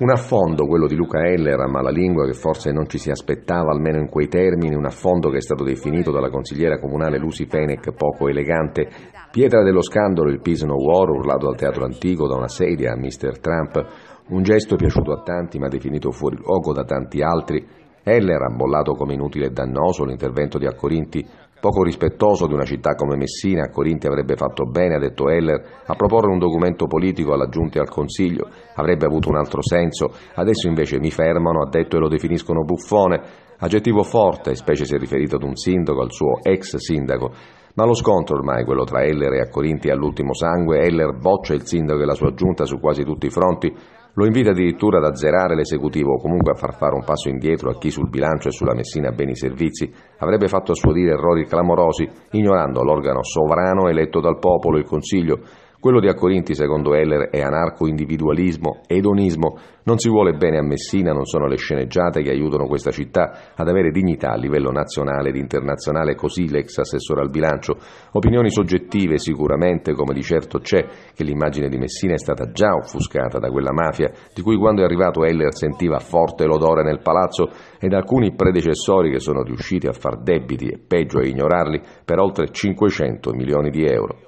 Un affondo quello di Luca Heller a malalingua che forse non ci si aspettava almeno in quei termini, un affondo che è stato definito dalla consigliera comunale Lucy Fenech poco elegante. Pietra dello scandalo il Peace War urlato dal teatro antico da una sedia a Mr. Trump, un gesto piaciuto a tanti ma definito fuori luogo da tanti altri. Heller ha bollato come inutile e dannoso l'intervento di Accorinti poco rispettoso di una città come Messina, a Corinti avrebbe fatto bene, ha detto Heller, a proporre un documento politico alla Giunta e al Consiglio, avrebbe avuto un altro senso, adesso invece mi fermano, ha detto e lo definiscono buffone, aggettivo forte, specie se riferito ad un sindaco, al suo ex sindaco. Ma lo scontro ormai, quello tra Heller e Accorinti all'ultimo sangue, Heller boccia il sindaco e la sua giunta su quasi tutti i fronti, lo invita addirittura ad azzerare l'esecutivo o comunque a far fare un passo indietro a chi sul bilancio e sulla Messina beni servizi avrebbe fatto a suo dire errori clamorosi, ignorando l'organo sovrano eletto dal popolo, il Consiglio, quello di A Corinti, secondo Heller, è anarco-individualismo, edonismo. Non si vuole bene a Messina, non sono le sceneggiate che aiutano questa città ad avere dignità a livello nazionale ed internazionale, così l'ex assessore al bilancio. Opinioni soggettive sicuramente, come di certo c'è, che l'immagine di Messina è stata già offuscata da quella mafia, di cui quando è arrivato Heller sentiva forte l'odore nel palazzo e da alcuni predecessori che sono riusciti a far debiti e peggio a ignorarli per oltre 500 milioni di euro.